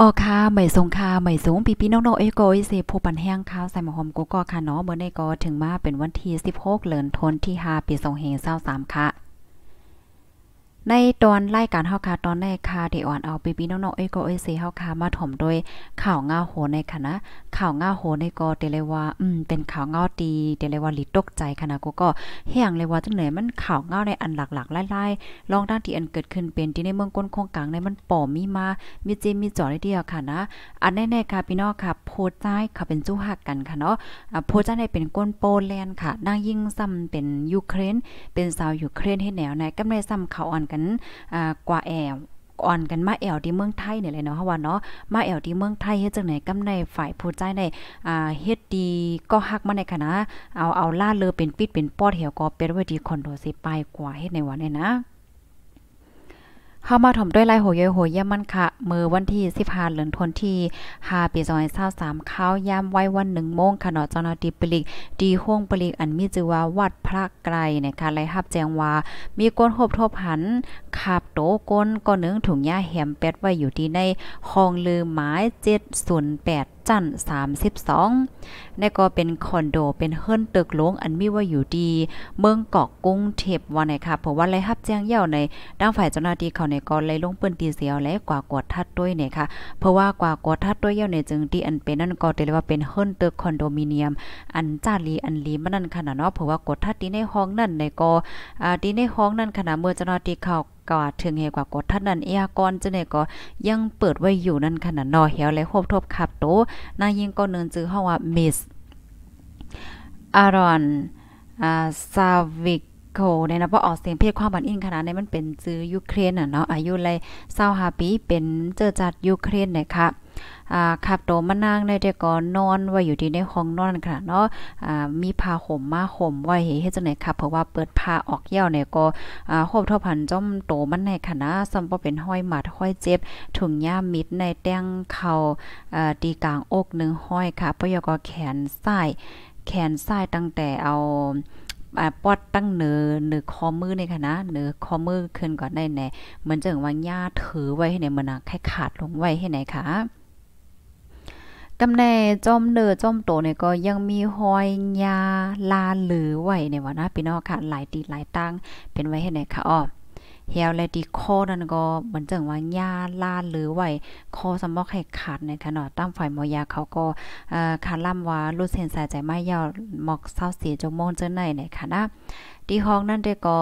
ออค่ะใหม่ทรงค่าใหม่สูงปีพี่น้องๆเอ้ยก็เสพผู้ปันแห้งข้าว ใส่หมอหอมกุก็ค่ะเนาะเมื่อในก็ถึงมาเป็นวันที่16เดือนธันวาคมที่5ปี2523ค่ะในตอนไล่การเฮาคาตอนแรกค่ะที่อ่อนเอาปีปีน้องๆเอ้กเอ้ยเสเฮาคามาถ่อมโดยข่าวง่าโหในคณะข่าวง่าโหในกอเตเลยว่าอืมเป็นข่าวง่าดีเตเลยว่าลิตกใจคณะกูก็เฮียงเลยว่าจังไหนมันข่าวง่าในอันหลักๆไล่ๆลองด้านที่อันเกิดขึ้นเป็นที่ในเมืองก้นโคงกลางในมันป่อมีมามีเจมีจ่อได้เดียวค่ะนะอันแน่ๆค่ะพี่น้องค่ะโพดใจค่ะเป็นจู้หักกันค่ะเนาะโพดใจในเป็นก้นโปแลนด์ค่ะนางยิ่งซ้ำเป็นยูเครน เป็นสาวยูเครนให้แนวในกำไรซ้ำเขาอ่อนกันกว่าแอวอ่อนกันมาแอวที่เมืองไทยเนี่ยเลยเนาะเพราะว่าเนาะมาแอวที่เมืองไทยเฮ็ดจังไหนกำในฝ่ายผู้ใจในอ่าเฮ็ดดีก็ฮักมาในคณะเอาเอาล่าเลอเป็นปิดเป็นปอดเหี่ยวก็เป็ดไว้ดีคอนโดสิไปกว่าเฮ็ดในวันเนี่ยนะเข้ามาถ่อมด้วยไล่โหยโหยแยี่ยมมันค่ะ มือวันที่ 15เหลือนทนที่5ปีอย2 3ข้ายามไว้วันหนึ่งโมงขนาดจนาตีปลิก ดีห้วงปลิกอันมีจือว่าวัดพระไกลนะคะไร่ับแจงว่ามีก้นหบทบหันขาบโตก้นก็เนึ้งถุงยาแหมแปดไว้อยู่ที่ในห้องลือหมาย708จัน32นี่ก็เป็นคอนโดเป็นเฮิรนตึกหลวงอันมีว่าอยู่ดี เมืองเกาะกุ้งเทพว่าไหนค่ะเพราะว่าไรฮับแจ้งเย่าในด้านฝ่ายเจ้าหน้าที่เขาในก็เลยลงปืนตีเสียว และกว่ากดทัดด้วยเนี่ยค่ะเพราะว่ากว่ากดทัดด้วยเย่าในจึงที่อันเป็นนั่นก็เรียกว่าเป็นเฮิรนตึกคอนโดมิเนียม อันจ้าลีอันลีมันนั่นขนาดเนาะเพราะว่ากดทัดที่ในห้องนั่นในก็อ่าที่ในห้องนั่นขนาดเมื่อเจ้าหน้าที่เขาก็ถึงเฮกว่ากดท่านนั้นเอียกอนจะเนี่ยก็ยังเปิดไว้อยู่นั่นขนาดนอเหี่ยวและโคบทบขับโตนายิงก็เนินจื้อเฮาว่า มิสอารอน อ่า ซาวิกโคเนี่ยนะ พอออกเสียงเพศความบันอินขนาดนี้มันเป็นจื้อยูเครนอ่ะเนาะอายุเลย25ปีเป็นเจอจัดยูเครนนะคะอ่าขับโตมานั่งในแต่ก่อนนอน ไว้ อยู่ ที่ ใน ห้องนอน ค่ะ เนาะอ่า มีผ้าห่มมาห่มไว้เฮ็ดจังได๋ค่ะ เพราะว่าเปิดผ้าออกเยี่ยวเนี่ยก็ อ่าบเท่าพันจ้อมโตมันในคณะสซ้ำบ่เป็นห้อยหมัดห้อยเจ็บ ถุงย่ามิด ในแต้งเข่าอ่าตีกลางอกหนึ่งห้อยค่ะปยกแขนซ้ายแขนซ้ายตั้งแต่เอาปอดตั้งเนือเนือคอมือในค่ะนะเนือคอมือขึ้นก่อนได้แน่เหมือนจะว่าย่าถือไว้ให้ในมันใค่ขาดลงไว้ให้ไหนค่ะกำแน่จอมเนอจอมโตเนี่ยก็ยังมีหอยยาลาหรือไว้เนี่ยว่านะพี่น้องค่ะหลายตีหลายตั้งเป็นไว้ให้ไหนค่ะอ้อเฮียวเลดีคอนั่นก็เหมือนจังว่าญาลาหรือไหวคอสมอกให้ขาดในขะนาดตั้งฝ่ายมอยาเขาก็คาล่ำว่ารูดเซนสายใจไม่ยาวหมอกเศร้าเสียจมงเจ้าหนนคะนะดีห้องนั่นเด็กก็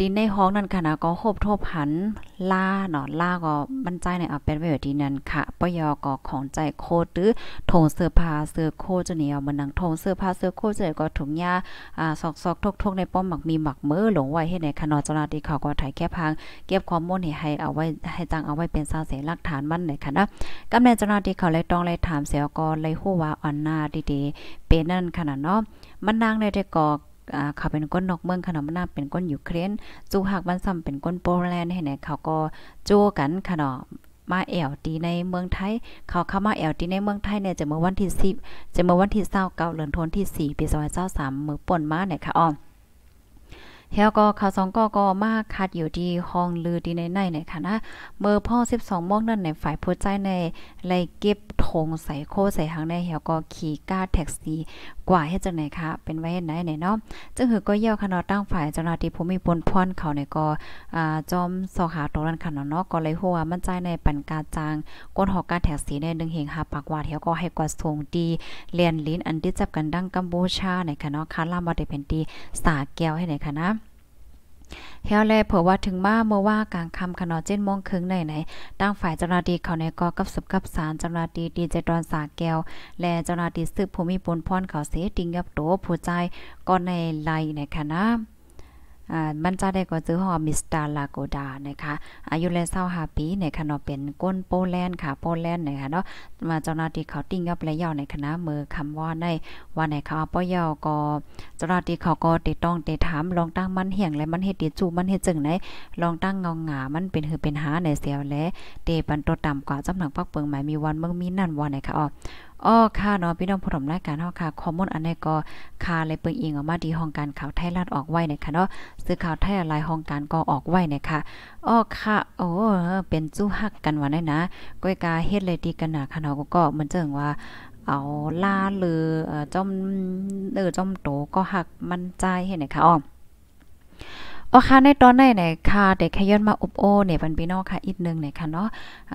ดินในห้องนั่นค่ะนะก็โคบทบ หันล่าเนาะล่าก็บรรจัยในเอา เป็น ไว้อทีนั่นค่ะปยอก็ของใจโคตรือถงเสื้อผ้าเสื้อโคจะเนี่ยมันนังถงเสื้อผ้าเสื้อโคเจะก็ถุงยาอ่าซอกๆทกๆ ในป้อมหมักมีหมักเมื่อหลงไว้ให้ในคณะเจ้าหน้าที่เขาก็ถ่ายแค่พังเก็บความูลให้ให้เอาไว้ ให้ตังเอาไว้เป็นซาเสหลักฐานมั่นเลยค่ะนะกำเนเจ้าหน้าที่เขาเลยต้องเลยถามเสียก็เลยฮู้ว่าอันหน้าดีๆเป็นนั่นขนาดเนาะมันนางในแต่ก็เขาเป็นก้นนอกเมืองขนมนาเป็นก้นยูเครนจูหักบันซ้ำเป็นก้นโปแลนด์ให้ไหนเขาก็โจ้กันขนมมาแอลตีในเมืองไทย เขาเข้ามาแอลตีในเมืองไทยเนี่ยจะเมื่อวันที่10จะเมื่อวันที่29เดือนธันวาคมี่ปี2023เมื่อป่นมาเนี่ยค่ะอ๋อเฮาก็ข่าวสองก็ก็มาคัดอยู่ที่ห้องลือที่ในในเนี่ยค่ะนะเมื่อพ่อ12โมงนั่นในฝ่ายผู้ใจในไลเก็บธงใส่โคใส่หางในเฮาก็ขี่ก้าแท็กซี่กว่าเฮ็ดจังไหนคะเป็นไว้เฮ็ดไหนเนี่ยเนาะจึงหือก็เยี่ยวคาะตั้งฝ่ายเจ้าหน้าที่ภูมิพลพรเขาในก็อ่าจอมสอหาตรงนั้นค่เนาะก็เลยฮู้ว่ามันใจในปันกาจางก้นหอกกาแท็กซี่ในดึงเฮงหาปากว่าเฮาก็ให้กว่างดีเลียนลิ้นอันที่จับกันดังกัมพูชาในค่ะเนาะคาลามาได้เป็นดีสาแก้วให้ไหนค่ะนะเฮียแลเผื่อว่าถึงมาเมื่อว่ากลางค่ำขนอเจ็ดโมงครึ่งไหนไหนตั้งฝ่ายเจ้าหน้าที่เขาในกอกับสืบกับสารเจ้าหน้าที่ดีเจดอนสาแก้ว และเจ้าหน้าที่สืบภูมิปนพรเขาเสติงกับโตผู้ใจก่อในไลในคณะบรรจาได้ก็ซื้อหอมิสตาลาโกดานะคะ อายุแลเศร้าหาปีในคะเนาะเป็นก้นโปแลนด์ค่ะ โปแลนด์นะคะเนาะ มาเจ้าหน้าที่เขาติ้งกับและยาวในคณะมือคำว่าในว่าในเขาป้อยาวก็ เจ้าหน้าที่เขาก็ติดต้องติดถามลองตั้งมันเหี่ยงและมันเฮ็ดติจูมันเฮ็ดจึงไหนลองตั้งเงางา มันเป็นหือเป็นหา ในเสียวและเตปันโตต่ำกว่าจำหนักปักเปิงหมายมีวันเมืองมีนั่นว่าในคขะอ๋ออ๋อค่ะเนาะพี่น้องผู้ชมรายการเฮาค่ะข้อมูลอันนี้ก็ค่ะเลยเปิงอิงออกมาดีห้องการข่าวไทยรัฐออกไว้นะคะเนาะซื้อข่าวไทยอะไรห้องการก็ออกไว้นะคะอ๋อค่ะโอ้เป็นจู้ฮักกันว่าได้นะก้อยกาเฮ็ดเลยดีกันนะค่ะเนาะก็เหมือนเจิงว่าเอาล่าหรือจอมเออจอมโตก็หักมันใจเห็นไหมคะอ๋ออเคในตอนในไหนค่ะเด็กขย้อนมาอบโอ เนี่ยวันพี่น้องค่ะอีกนึงเนี่ยค่ะเนาะป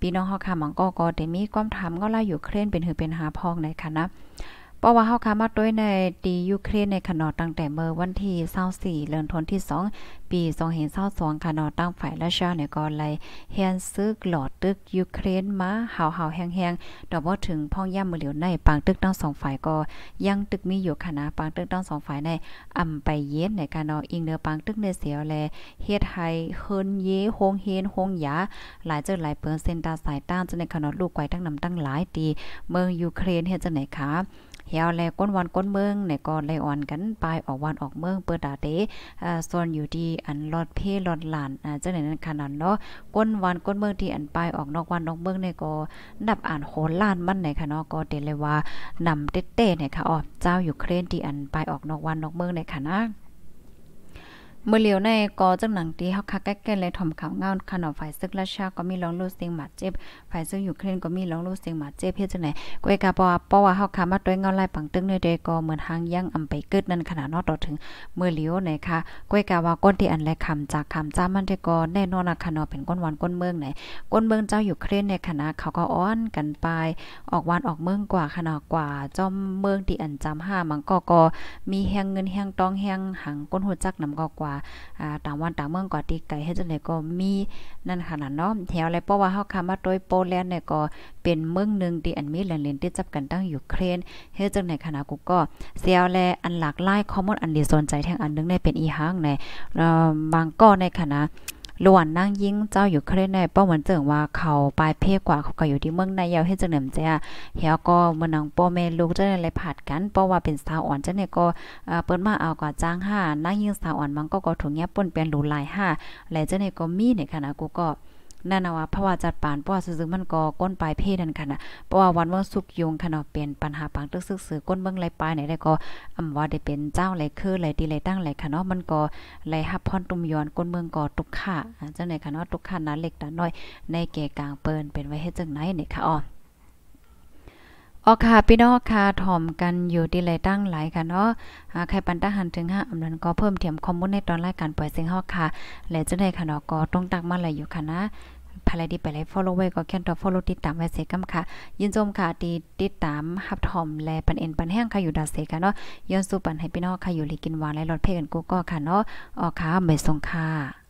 พี่น้องเฮาค่ะมังก็ก็ได้มีความถามก็ล่าอยู่เคลื่อนเป็น หือเป็นหาพองในค่ะนะพราะว่าเฮาคามาด้วยในตียูเครนในขนอตั้งแต่เมื่อวันที่24เดือนธันวาคมปี2022ขเนอตั้งฝ่ายรัสเซียเนี่ยก็เลยเฮียนซึกหลอดตึกยูเครนมาเหาวๆแห้งๆดอกบ่ถึงพ่องย่ำมือเหลียวในปางตึกทั้งสองฝ่ายก็ ยังตึกมีอยู่คะนาปางตึกทั้งสองฝ่ายใน อำไปเย็นในขนาะอิงเด้อปางตึกในเสียวแลเฮ็ดให้เฮินเยโฮงเฮนโฮงหยาหลายเจอหลายเปิ้นเซนตาสายต้านจะในขนอดลูกไกวทั้งนำตั้งหลายตีเมืองยูเครนเฮ็ดจังไหนคะเหี่ยวแลก้นวันก้นเมืองในก็ไลอ่อนกันปลายออกวันออกเมืองเปิดดาเตอ่าส่วนอยู่ที่อันลอดเพลอดหลานอ่าจังไนั้นขนาดเนาะก้นวันก้นเมืองที่อันปลายออกนอกวันนอกเมืองในก็นับอ่านโหนล้านมันในค่ะเนาะก็เตเลยว่านำเต๊ะๆเนี่ยค่ะอ๋อเจ้าอยู่เครนที่อันปลายออกนอกวันนอกเมืองในค่ะนะเมื่อเลียวในกอจังหนังตีเฮาคักแก้ๆเลยถมข่าวเงาขนมฝ่ายซึกราชาก็มีร้องลูเสียงหมาเจ็บฝ่ายซึกอยู่เครนก็มีร้องลูเสียงหมาเจ็บเพื่อจะงไหนกวยกาปอปอว่าเฮาคามาตัวยเงาไล่ปังตึ้งในเดก็เหมือนทางยั่งอำไปกึดนั่นขนาดนอดถึงเมื่อเลียวในค่ะกวยกาว่าก้นที่อันแลคำจากคำจ้ามันเดกอแน่นอนนะค่ะนาเป็นก้นวันก้นเมืองไหนก้นเมืองเจ้าอยู่เครนในคณะเขาก็อ้อนกันไปออกวันออกเมืองกว่าขนาดกว่าจอมเมืองที่อันจำห้า มังกอกอมีแฮงเงินแฮงตองแฮงหังก้นหัวจักนำกอกว่าต่างวันต่างเมืองกว่ตีไก่เฮ็ดจังได๋ก็มีนั่นขนาดเนาะแถวอะไรเพราะว่าเฮาคำมาโดยโปแลนด์เนี่ยก็เป็นเมืองนึงที่อันมีแหล่งเล่นที่จับกันตั้งอยู่เครนเฮ็ดจังได๋ขนาดกูก็เซียวแลอันหลากหลายข้อมูลอันดีสนใจแทงอันนึงได้เป็นอีหังในบางก็ในคณะล้วนนั่งยิ่งเจ้าอยู่เครนในเป้าเหมือนเจิงว่าเขาปลายเพกกว่าเขาก็อยู่ที่เมืองในเยาวให้จงเหนิมเจ้าเฮียก็มันนังป้อแม่ลูกเจะได้ไรผัดกันเพราะว่าเป็นสาวอ่อนเจ้าเนี่ยก็เปิดมาเอาก็จ้างห้านั่งยิ่งสาวอ่อนมันก็ก็ถุงเงี้ยป่นเปลี่ยนหลูหลายห้าและเจ้าเนี่ยก็มีในคณะกูก็นั่นน่ะว่าเพราะว่าจัดปานเพราะว่าซึ่งมันก่อก้นปลายเพศนั่นค่ะนะเพราะว่าวันวันสุกยงค่ะเนาะเป็นปัญหาปังตึกซึกซือก้นเบิ่งไหลปลายไหนได้ ก็อำว่าได้เป็นเจ้าไหลคือไหลดีไหลตั้งไหลค่ะเนาะมันก็ไหลฮับพรตุ้มย้อนก้นเมืองก่อตุกข่าจังไหนค่ะเนาะตุกข่านั้นเล็กตาน้อย ในแก่กลางเปิ้นเป็นไว้เฮ็ดจังไหนนี่ค่ะอ๋อออค่ะ พี่น้องค่ะถ่อมกันอยู่ดีเลยตั้งหลายค่ะเนาะใครปันตะหันถึงห้าอำนันก็เพิ่มเถียมคอมมูนในตอนรายการปล่อยเสียงฮอกค่ะ และจะได้ค่ะเนาะก็ต้องตักมาเลยอยู่ค่ะนะภายดีไปเลย follow ไว้ก็แค่ต่อ follow ติดตามไว้เสกำค่ะ ยินชมค่ะติดติดตามฮับทอมและปันเอ็นปันแห้งค่ะอยู่ดาเสกันเนาะย้อนสู่ปันให้พี่น้องค่ะอยู่ลีกินหวานและรถเพ่กันกูก็ค่ะเนาะ ออกค่ะไม่ส่งค่ะ